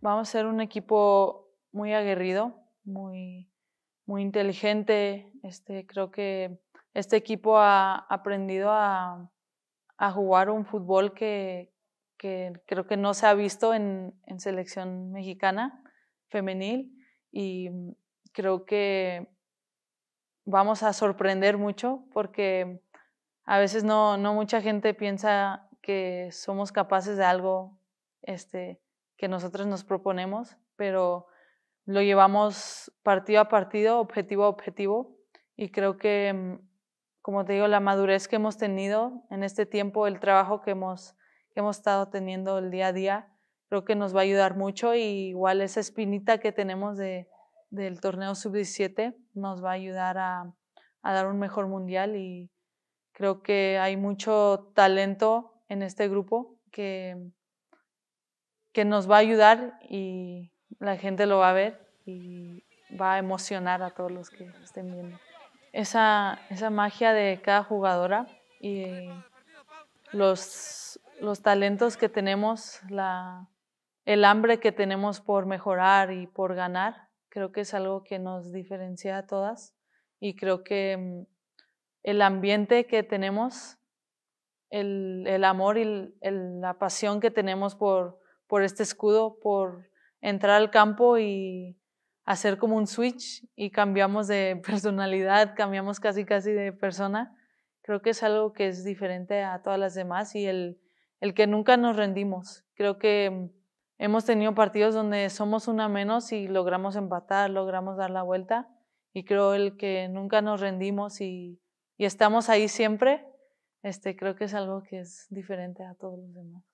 vamos a ser un equipo muy aguerrido, muy, muy inteligente. Este, creo que este equipo ha aprendido a, jugar un fútbol que, creo que no se ha visto en, selección mexicana femenil y creo que vamos a sorprender mucho porque a veces no, mucha gente piensa que somos capaces de algo este, que nosotros nos proponemos, pero lo llevamos partido a partido, objetivo a objetivo, y creo que, mm, como te digo, la madurez que hemos tenido en este tiempo, el trabajo que hemos, hemos estado teniendo el día a día, creo que nos va a ayudar mucho y igual esa espinita que tenemos del torneo sub-17 nos va a ayudar a, a dar un mejor mundial y creo que hay mucho talento en este grupo que que nos va a ayudar y la gente lo va a ver y va a emocionar a todos los que estén viendo. Esa, magia de cada jugadora y los, los talentos que tenemos, el hambre que tenemos por mejorar y por ganar, creo que es algo que nos diferencia a todas y creo que mm, el ambiente que tenemos, el, amor y la pasión que tenemos por, por este escudo, por entrar al campo y hacer como un switch y cambiamos de personalidad, cambiamos casi casi de persona. Creo que es algo que es diferente a todas las demás y el, que nunca nos rendimos. Creo que mm, hemos tenido partidos donde somos una menos y logramos empatar, logramos dar la vuelta y creo el que nunca nos rendimos y, y estamos ahí siempre, este, creo que es algo que es diferente a todos los demás.